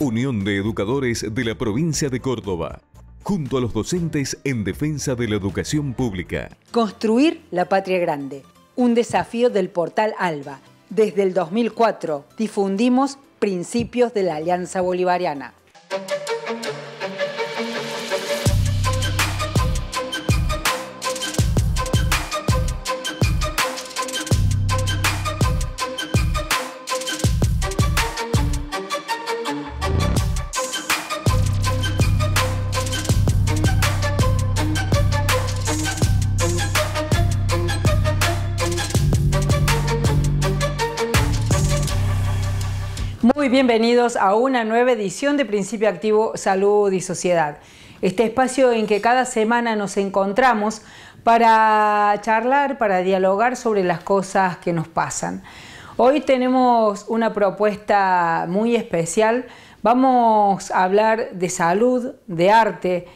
Unión de Educadores de la Provincia de Córdoba, junto a los docentes en defensa de la educación pública. Construir la patria grande, un desafío del portal ALBA. Desde el 2004 difundimos principios de la Alianza Bolivariana. Bienvenidos a una nueva edición de Principio Activo Salud y Sociedad. Este espacio en que cada semana nos encontramos para charlar, para dialogar sobre las cosas que nos pasan. Hoy tenemos una propuesta muy especial. Vamos a hablar de salud, de arte,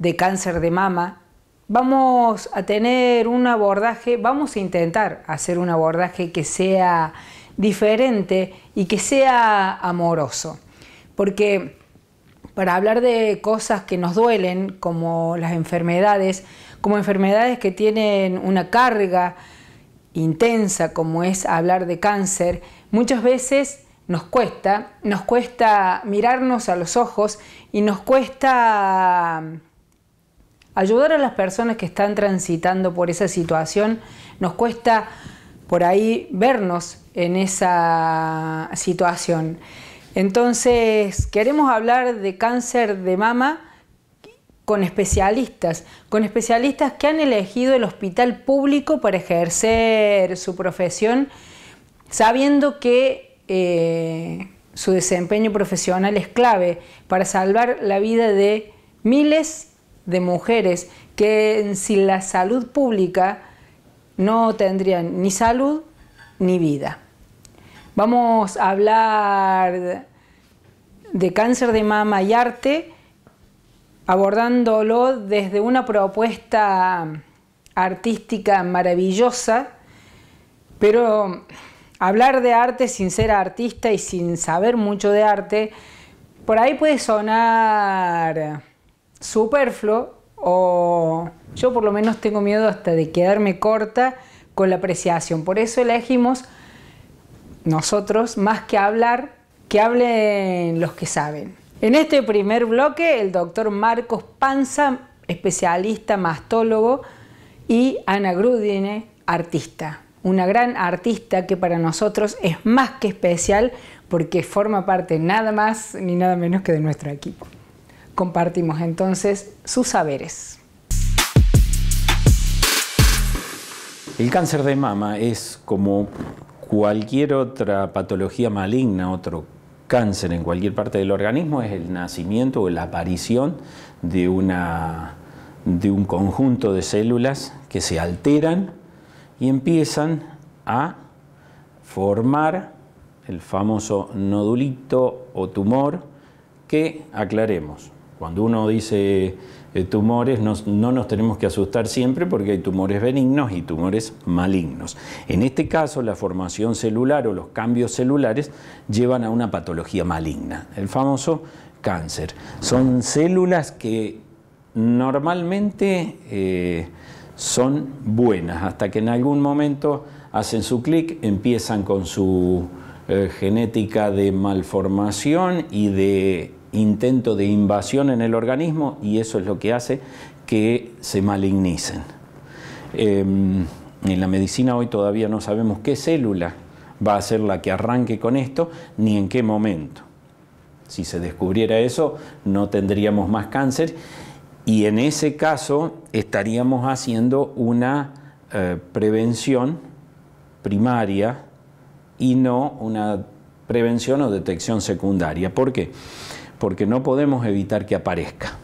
de cáncer de mama. Vamos a tener un abordaje, vamos a intentar hacer un abordaje que sea diferente y que sea amoroso. Porque para hablar de cosas que nos duelen, como las enfermedades, como enfermedades que tienen una carga intensa, como es hablar de cáncer, muchas veces nos cuesta, nos cuesta mirarnos a los ojos y nos cuesta ayudar a las personas que están transitando por esa situación, nos cuesta por ahí vernos en esa situación. Entonces, queremos hablar de cáncer de mama con especialistas, con especialistas que han elegido el hospital público para ejercer su profesión, sabiendo que eh, su desempeño profesional es clave para salvar la vida de miles de mujeres que sin la salud pública no tendrían ni salud ni vida. Vamos a hablar de cáncer de mama y arte, abordándolo desde una propuesta artística maravillosa, pero hablar de arte sin ser artista y sin saber mucho de arte, por ahí puede sonar superfluo o yo por lo menos tengo miedo hasta de quedarme corta con la apreciación. Por eso elegimos nosotros, más que hablar, que hablen los que saben. En este primer bloque, el doctor Marcos Panza, especialista mastólogo, y Ana Grudine, artista. Una gran artista que para nosotros es más que especial porque forma parte nada más ni nada menos que de nuestro equipo compartimos entonces sus saberes. El cáncer de mama es como cualquier otra patología maligna, otro cáncer en cualquier parte del organismo, es el nacimiento o la aparición de, de un conjunto de células que se alteran y empiezan a formar el famoso nodulito o tumor que, aclaremos, cuando uno dice eh, tumores, no nos tenemos que asustar siempre porque hay tumores benignos y tumores malignos. En este caso, la formación celular o los cambios celulares llevan a una patología maligna, el famoso cáncer. Son células que normalmente eh, son buenas, hasta que en algún momento hacen su clic, empiezan con su eh, genética de malformación y de intento de invasión en el organismo y eso es lo que hace que se malignicen. Em, en la medicina hoy todavía no sabemos qué célula va a ser la que arranque con esto ni en qué momento. Si se descubriera eso, no tendríamos más cáncer y en ese caso estaríamos haciendo una eh, prevención primaria y no una prevención o detección secundaria. ¿Por qué? porque no podemos evitar que aparezca.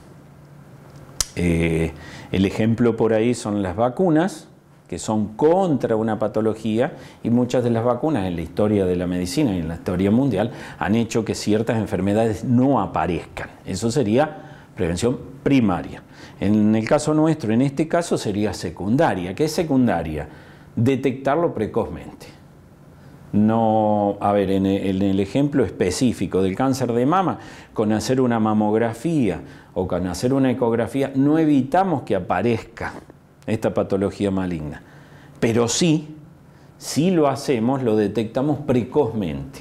Eh, el ejemplo por ahí son las vacunas, que son contra una patología y muchas de las vacunas en la historia de la medicina y en la historia mundial han hecho que ciertas enfermedades no aparezcan. Eso sería prevención primaria. En el caso nuestro, en este caso, sería secundaria. ¿Qué es secundaria? Detectarlo precozmente no, a ver, en el, ejemplo específico del cáncer de mama, con hacer una mamografía o con hacer una ecografía, no evitamos que aparezca esta patología maligna. Pero sí, si lo hacemos, lo detectamos precozmente.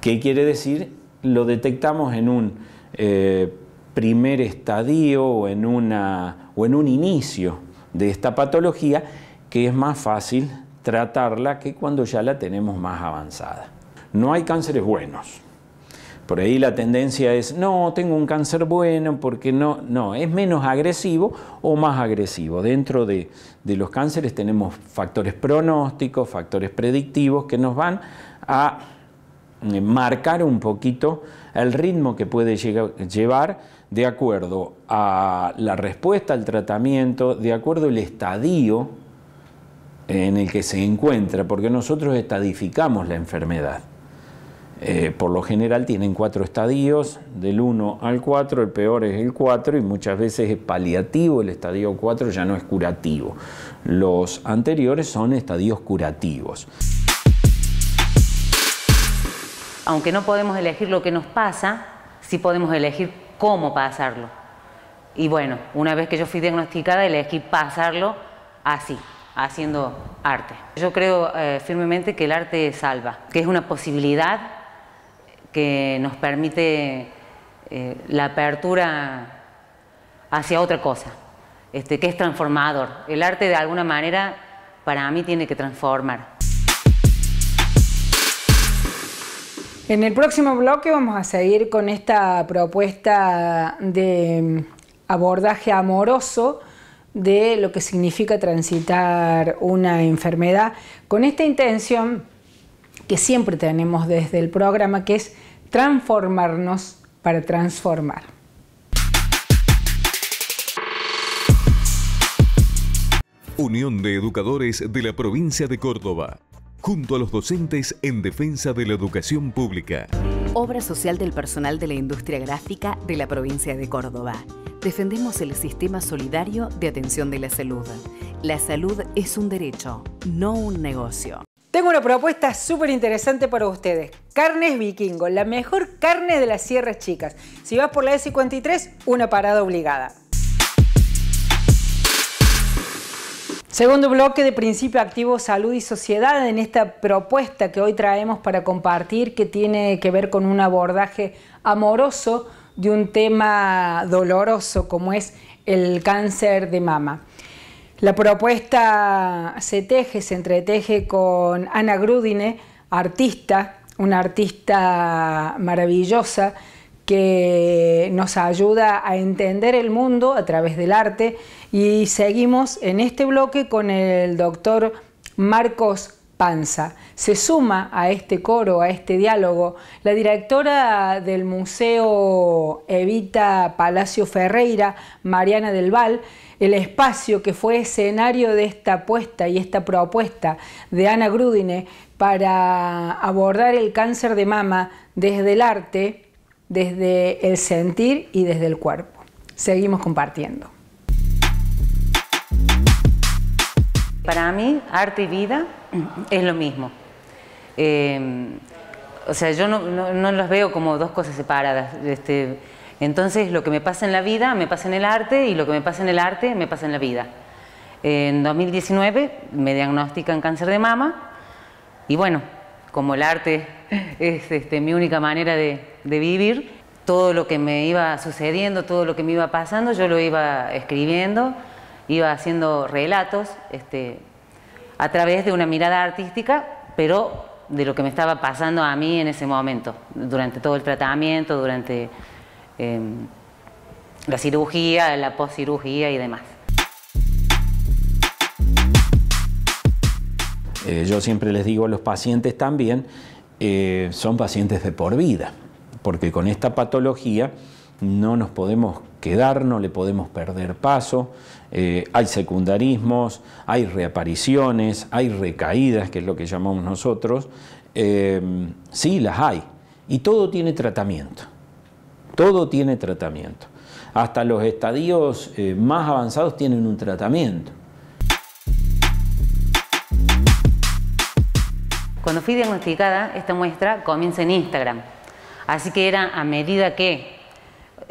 ¿Qué quiere decir? Lo detectamos en un eh, primer estadio o en, una, o en un inicio de esta patología que es más fácil tratarla que cuando ya la tenemos más avanzada. No hay cánceres buenos. Por ahí la tendencia es, no, tengo un cáncer bueno porque no, no, es menos agresivo o más agresivo. Dentro de, los cánceres tenemos factores pronósticos, factores predictivos que nos van a eh, marcar un poquito el ritmo que puede llevar de acuerdo a la respuesta al tratamiento, de acuerdo al estadio en el que se encuentra, porque nosotros estadificamos la enfermedad. Eh, por lo general tienen cuatro estadios, del 1 al 4, el peor es el 4 y muchas veces es paliativo, el estadio 4 ya no es curativo. Los anteriores son estadios curativos. Aunque no podemos elegir lo que nos pasa, sí podemos elegir cómo pasarlo. Y bueno, una vez que yo fui diagnosticada, elegí pasarlo así haciendo arte. Yo creo eh, firmemente que el arte salva, que es una posibilidad que nos permite eh, la apertura hacia otra cosa, este, que es transformador. El arte de alguna manera para mí tiene que transformar. En el próximo bloque vamos a seguir con esta propuesta de mm, abordaje amoroso de lo que significa transitar una enfermedad con esta intención que siempre tenemos desde el programa, que es transformarnos para transformar. Unión de Educadores de la Provincia de Córdoba, junto a los docentes en defensa de la educación pública. Obra social del personal de la industria gráfica de la provincia de Córdoba defendemos el sistema solidario de atención de la salud. La salud es un derecho, no un negocio. Tengo una propuesta súper interesante para ustedes. Carnes Vikingo, la mejor carne de las Sierras Chicas. Si vas por la E53, una parada obligada. Segundo bloque de Principio Activo Salud y Sociedad en esta propuesta que hoy traemos para compartir que tiene que ver con un abordaje amoroso de un tema doloroso como es el cáncer de mama. La propuesta se teje, se entreteje con Ana Grudine, artista, una artista maravillosa que nos ayuda a entender el mundo a través del arte y seguimos en este bloque con el doctor Marcos Panza. Se suma a este coro, a este diálogo, la directora del Museo Evita Palacio Ferreira, Mariana del Val, el espacio que fue escenario de esta apuesta y esta propuesta de Ana Grudine para abordar el cáncer de mama desde el arte, desde el sentir y desde el cuerpo. Seguimos compartiendo. Para mí, arte y vida es lo mismo. Em, o sea, yo no, los veo como dos cosas separadas. Este, entonces, lo que me pasa en la vida, me pasa en el arte, y lo que me pasa en el arte, me pasa en la vida. En 2019 me diagnostican cáncer de mama, y bueno, como el arte es este, mi única manera de, de vivir, todo lo que me iba sucediendo, todo lo que me iba pasando, yo lo iba escribiendo iba haciendo relatos este, a través de una mirada artística, pero de lo que me estaba pasando a mí en ese momento, durante todo el tratamiento, durante em, la cirugía, la poscirugía y demás. Eh, yo siempre les digo a los pacientes también, eh, son pacientes de por vida, porque con esta patología no nos podemos quedar, no le podemos perder paso, eh, hay secundarismos, hay reapariciones, hay recaídas, que es lo que llamamos nosotros, eh, sí, las hay, y todo tiene tratamiento, todo tiene tratamiento. Hasta los estadios eh, más avanzados tienen un tratamiento. Cuando fui diagnosticada, esta muestra comienza en Instagram. Así que era a medida que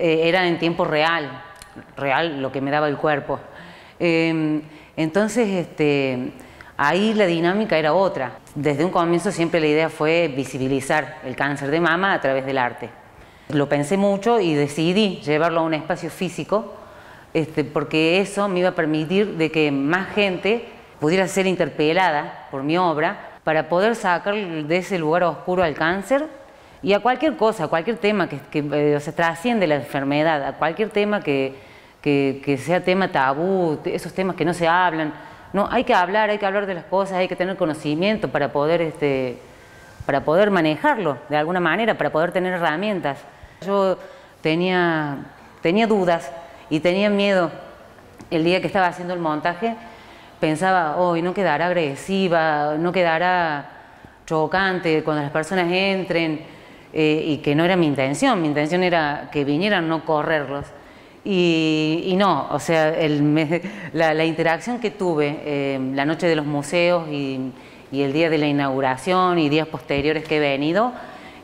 eh, era en tiempo real, real lo que me daba el cuerpo. Em, entonces, este, ahí la dinámica era otra. Desde un comienzo siempre la idea fue visibilizar el cáncer de mama a través del arte. Lo pensé mucho y decidí llevarlo a un espacio físico, este, porque eso me iba a permitir de que más gente pudiera ser interpelada por mi obra para poder sacar de ese lugar oscuro al cáncer y a cualquier cosa, a cualquier tema que, eh, se trasciende la enfermedad, a cualquier tema que, sea tema tabú, esos temas que no se hablan. No, hay que hablar, hay que hablar de las cosas, hay que tener conocimiento para poder, este, para poder manejarlo de alguna manera, para poder tener herramientas. Yo tenía, tenía dudas y tenía miedo. El día que estaba haciendo el montaje pensaba, hoy no quedará agresiva, no quedará chocante cuando las personas entren eh, y que no era mi intención, mi intención era que vinieran, no correrlos. Y, no, o sea, la, interacción que tuve eh, la noche de los museos y, el día de la inauguración y días posteriores que he venido,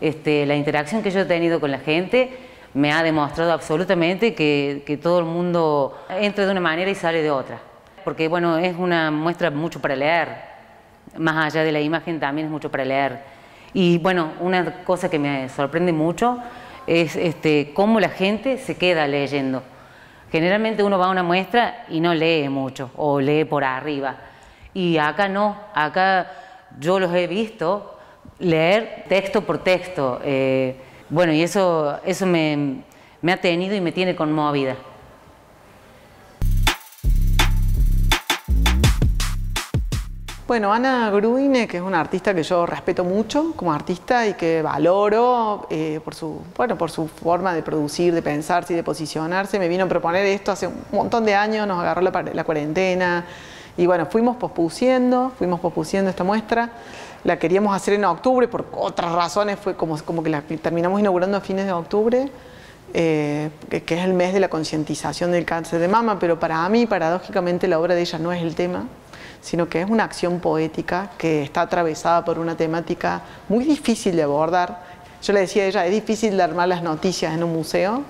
este, la interacción que yo he tenido con la gente me ha demostrado absolutamente que, que todo el mundo entra de una manera y sale de otra. Porque bueno, es una muestra mucho para leer, más allá de la imagen también es mucho para leer. Y bueno, una cosa que me sorprende mucho es este, cómo la gente se queda leyendo. Generalmente uno va a una muestra y no lee mucho o lee por arriba. Y acá no, acá yo los he visto leer texto por texto. Eh, bueno, y eso, eso me, me ha tenido y me tiene conmovida. Bueno, Ana Gruine, que es una artista que yo respeto mucho como artista y que valoro eh, por, su, bueno, por su forma de producir, de pensarse y de posicionarse, me vino a proponer esto hace un montón de años, nos agarró la, cuarentena y bueno, fuimos pospusiendo, fuimos pospusiendo esta muestra, la queríamos hacer en octubre, por otras razones fue como, que la terminamos inaugurando a fines de octubre. Eh, que es el mes de la concientización del cáncer de mama, pero para mí, paradójicamente, la obra de ella no es el tema, sino que es una acción poética que está atravesada por una temática muy difícil de abordar. Yo le decía a ella, es difícil dar armar las noticias en un museo,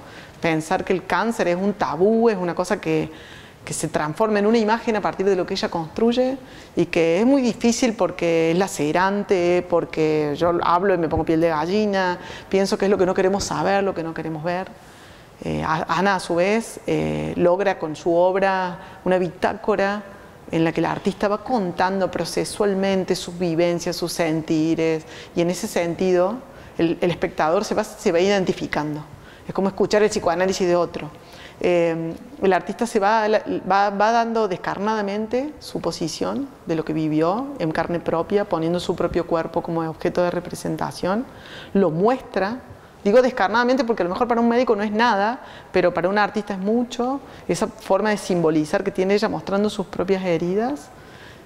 pensar que el cáncer es un tabú, es una cosa que, se transforma en una imagen a partir de lo que ella construye y que es muy difícil porque es lacerante, porque yo hablo y me pongo piel de gallina, pienso que es lo que no queremos saber, lo que no queremos ver. Eh, Ana, a su vez, eh, logra con su obra una bitácora en la que el artista va contando procesualmente sus vivencias, sus sentires, y en ese sentido el, espectador se va, identificando. Es como escuchar el psicoanálisis de otro. Eh, el artista se va, dando descarnadamente su posición de lo que vivió en carne propia, poniendo su propio cuerpo como objeto de representación, lo muestra Digo descarnadamente porque a lo mejor para un médico no es nada, pero para un artista es mucho, esa forma de simbolizar que tiene ella mostrando sus propias heridas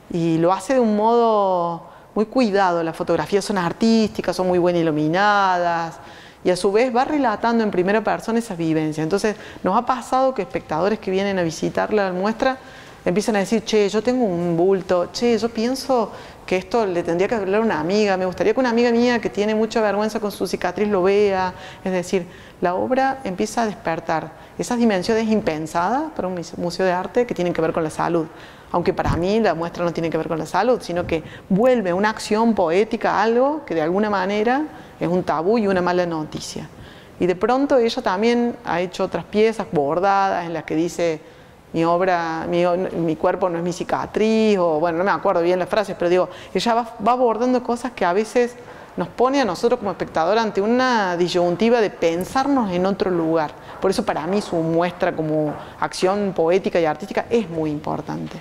y lo hace de un modo muy cuidado, las fotografías son artísticas, son muy bien iluminadas y a su vez va relatando en primera persona esas vivencias. Entonces nos ha pasado que espectadores que vienen a visitar la muestra empiezan a decir, che, yo tengo un bulto, che, yo pienso que esto le tendría que hablar a una amiga, me gustaría que una amiga mía que tiene mucha vergüenza con su cicatriz lo vea. Es decir, la obra empieza a despertar esas dimensiones impensadas para un museo de arte que tienen que ver con la salud. Aunque para mí la muestra no tiene que ver con la salud, sino que vuelve una acción poética algo que de alguna manera es un tabú y una mala noticia. Y de pronto ella también ha hecho otras piezas bordadas en las que dice mi obra, mi, mi, cuerpo no es mi cicatriz, o bueno, no me acuerdo bien las frases, pero digo, ella va, va, abordando cosas que a veces nos pone a nosotros como espectador ante una disyuntiva de pensarnos en otro lugar. Por eso para mí su muestra como acción poética y artística es muy importante.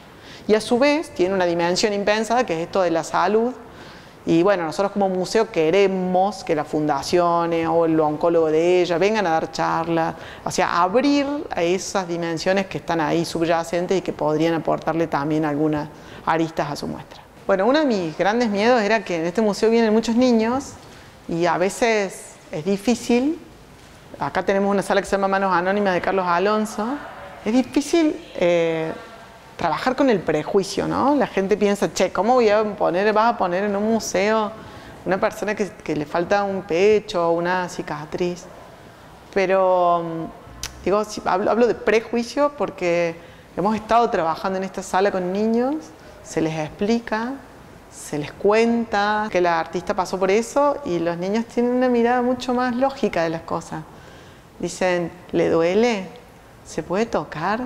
Y a su vez tiene una dimensión impensada que es esto de la salud, y bueno, nosotros como museo queremos que las fundaciones o el oncólogo de ella vengan a dar charlas, o sea, abrir esas dimensiones que están ahí subyacentes y que podrían aportarle también algunas aristas a su muestra. Bueno, uno de mis grandes miedos era que en este museo vienen muchos niños y a veces es difícil. Acá tenemos una sala que se llama Manos Anónimas de Carlos Alonso. Es difícil eh, trabajar con el prejuicio, ¿no? La gente piensa, che, ¿cómo voy a poner, vas a poner en un museo una persona que, le falta un pecho, una cicatriz? Pero, mm, digo, si, hablo, de prejuicio porque hemos estado trabajando en esta sala con niños, se les explica, se les cuenta que la artista pasó por eso y los niños tienen una mirada mucho más lógica de las cosas. Dicen, ¿le duele? ¿Se puede tocar?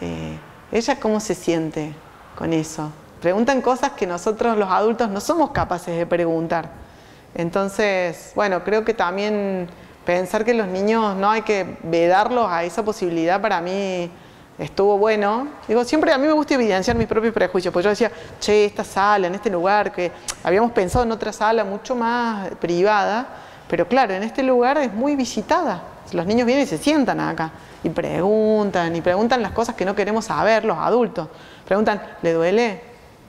Eh, ¿Ella cómo se siente con eso? Preguntan cosas que nosotros los adultos no somos capaces de preguntar. Entonces, bueno, creo que también pensar que los niños no hay que vedarlos a esa posibilidad para mí estuvo bueno. Digo, siempre a mí me gusta evidenciar mis propios prejuicios, porque yo decía, che, esta sala, en este lugar, que habíamos pensado en otra sala mucho más privada, pero claro, en este lugar es muy visitada. Los niños vienen y se sientan acá y preguntan, y preguntan las cosas que no queremos saber los adultos. Preguntan, ¿le duele?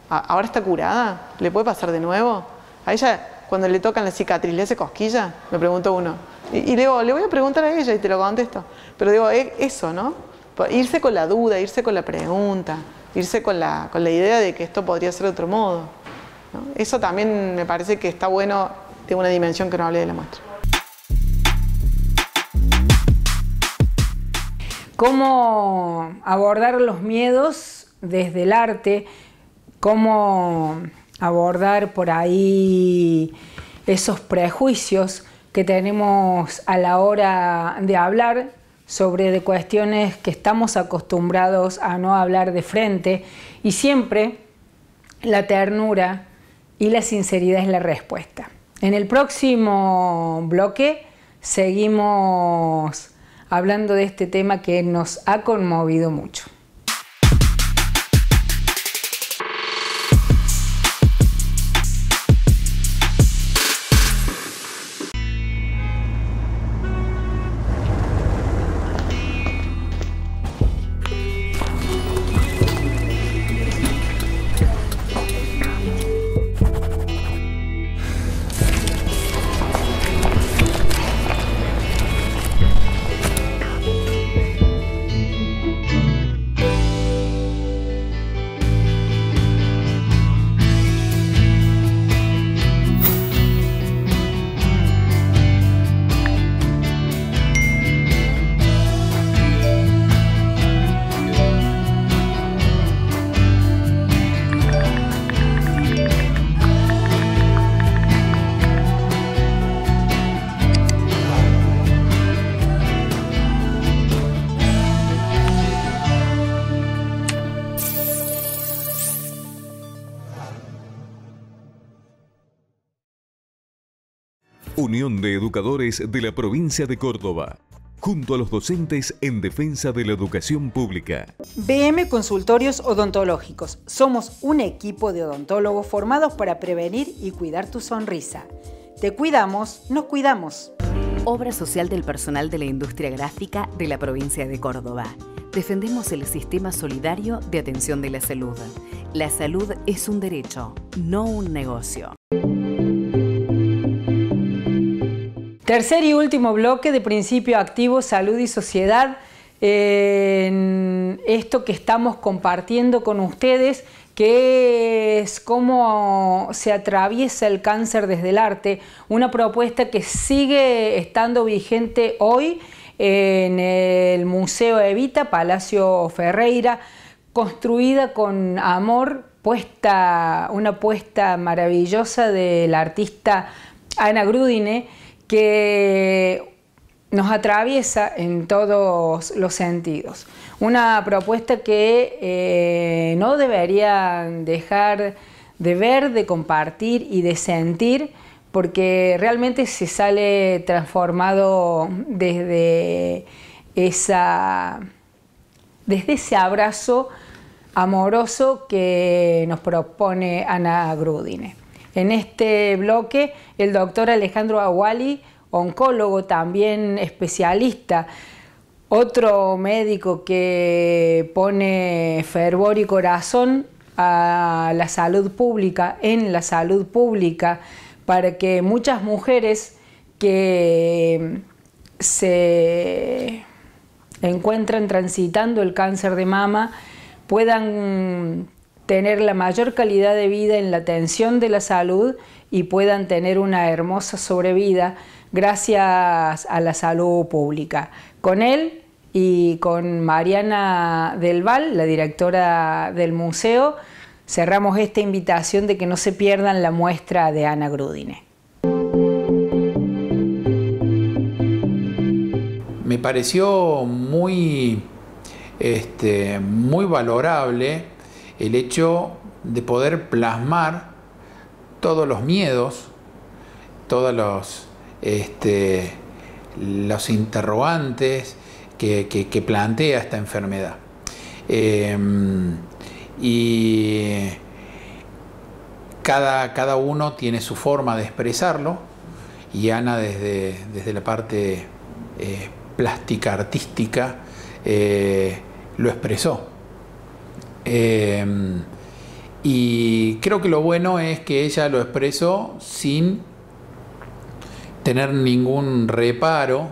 ¿Ahora está curada? ¿Le puede pasar de nuevo? A ella, cuando le tocan la cicatriz, ¿le hace cosquilla? Me preguntó uno. Y, le digo, le voy a preguntar a ella y te lo contesto. Pero digo, eso, ¿no? Irse con la duda, irse con la pregunta, irse con la, con la idea de que esto podría ser otro modo. Eso también me parece que está bueno de una dimensión que no hable de la muestra. ¿Cómo abordar los miedos desde el arte? ¿Cómo abordar por ahí esos prejuicios que tenemos a la hora de hablar sobre de cuestiones que estamos acostumbrados a no hablar de frente y siempre la ternura y la sinceridad es la respuesta. En el próximo bloque seguimos hablando de este tema que nos ha conmovido mucho. Unión de Educadores de la Provincia de Córdoba, junto a los docentes en defensa de la educación pública. BM Consultorios Odontológicos. Somos un equipo de odontólogos formados para prevenir y cuidar tu sonrisa. Te cuidamos, nos cuidamos. Obra social del personal de la industria gráfica de la provincia de Córdoba. Defendemos el sistema solidario de atención de la salud. La salud es un derecho, no un negocio. Tercer y último bloque de principio activo, salud y sociedad. En esto que estamos compartiendo con ustedes, que es cómo se atraviesa el cáncer desde el arte, una propuesta que sigue estando vigente hoy en el Museo Evita, Palacio Ferreira, construida con amor, puesta, una puesta maravillosa del artista Ana Grudine que nos atraviesa en todos los sentidos. Una propuesta que eh, no deberían dejar de ver, de compartir y de sentir, porque realmente se sale transformado desde, esa, desde ese abrazo amoroso que nos propone Ana Grudine. En este bloque, el doctor Alejandro Aguali, oncólogo, también especialista, otro médico que pone fervor y corazón a la salud pública, en la salud pública, para que muchas mujeres que se encuentran transitando el cáncer de mama puedan tener la mayor calidad de vida en la atención de la salud y puedan tener una hermosa sobrevida gracias a la salud pública. Con él y con Mariana Del Val, la directora del museo, cerramos esta invitación de que no se pierdan la muestra de Ana Grudine. Me pareció muy, este, muy valorable el hecho de poder plasmar todos los miedos, todos los, este, interrogantes que, plantea esta enfermedad. Em, y cada, cada, uno tiene su forma de expresarlo, y Ana desde, desde la parte eh, plástica, artística, eh, lo expresó. Em, y creo que lo bueno es que ella lo expresó sin tener ningún reparo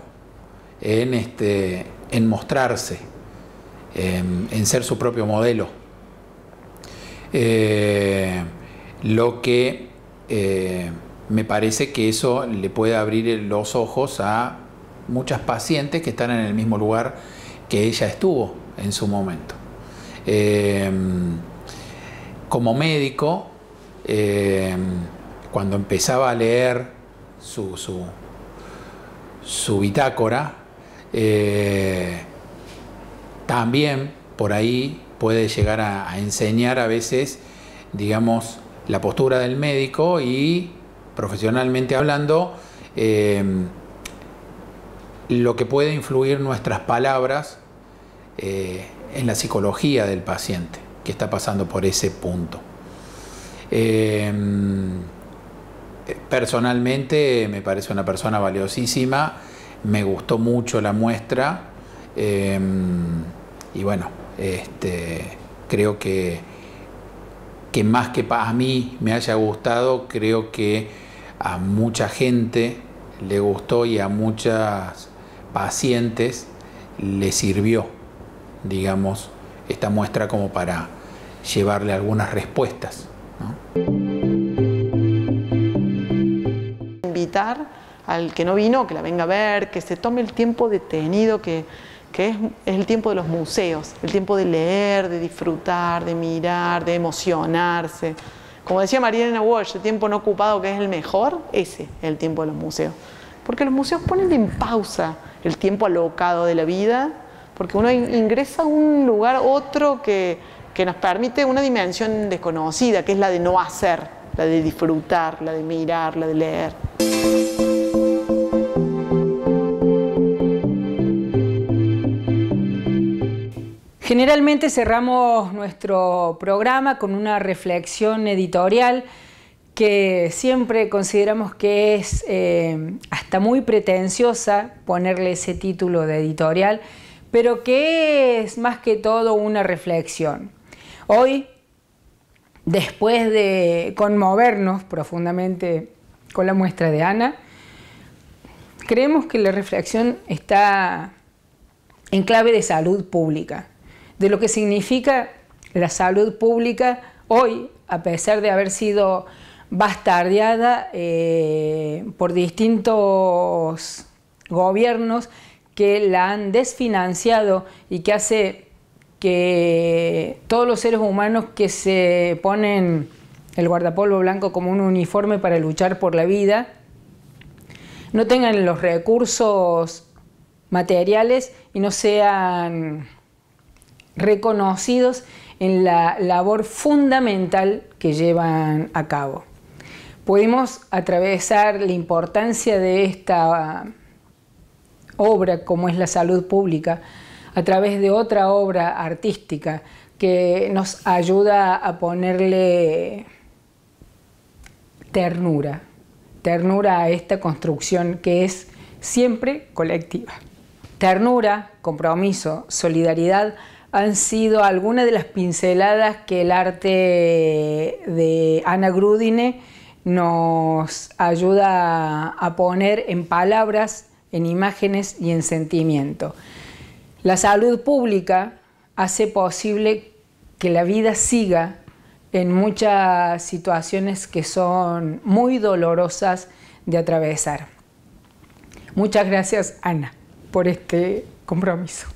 en, este, mostrarse, em, en, ser su propio modelo. Eh, lo que eh, me parece que eso le puede abrir los ojos a muchas pacientes que están en el mismo lugar que ella estuvo en su momento. Em, como médico, em, cuando empezaba a leer su, su, bitácora, eh, también por ahí puede llegar a, enseñar a veces, digamos, la postura del médico y, profesionalmente hablando, em, lo que puede influir nuestras palabras eh, en la psicología del paciente que está pasando por ese punto. Em, personalmente me parece una persona valiosísima, me gustó mucho la muestra em, y bueno, este, creo que, que más que a mí me haya gustado, creo que a mucha gente le gustó y a muchas pacientes le sirvió digamos, esta muestra como para llevarle algunas respuestas. Invitar al que no vino, que la venga a ver, que se tome el tiempo detenido, que, es, es, el tiempo de los museos, el tiempo de leer, de disfrutar, de mirar, de emocionarse. Como decía Mariana Walsh, el tiempo no ocupado que es el mejor, ese es el tiempo de los museos. Porque los museos ponen en pausa el tiempo alocado de la vida porque uno ingresa a un lugar otro que, nos permite una dimensión desconocida, que es la de no hacer, la de disfrutar, la de mirar, la de leer. Generalmente cerramos nuestro programa con una reflexión editorial que siempre consideramos que es eh, hasta muy pretenciosa ponerle ese título de editorial, pero que es más que todo una reflexión. Hoy, después de conmovernos profundamente con la muestra de Ana, creemos que la reflexión está en clave de salud pública, de lo que significa la salud pública hoy, a pesar de haber sido bastardeada eh, por distintos gobiernos que la han desfinanciado y que hace que todos los seres humanos que se ponen el guardapolvo blanco como un uniforme para luchar por la vida, no tengan los recursos materiales y no sean reconocidos en la labor fundamental que llevan a cabo. Podemos atravesar la importancia de esta obra como es la salud pública, a través de otra obra artística que nos ayuda a ponerle ternura, ternura a esta construcción que es siempre colectiva. Ternura, compromiso, solidaridad han sido algunas de las pinceladas que el arte de Ana Grudine nos ayuda a poner en palabras en imágenes y en sentimiento. La salud pública hace posible que la vida siga en muchas situaciones que son muy dolorosas de atravesar. Muchas gracias, Ana, por este compromiso.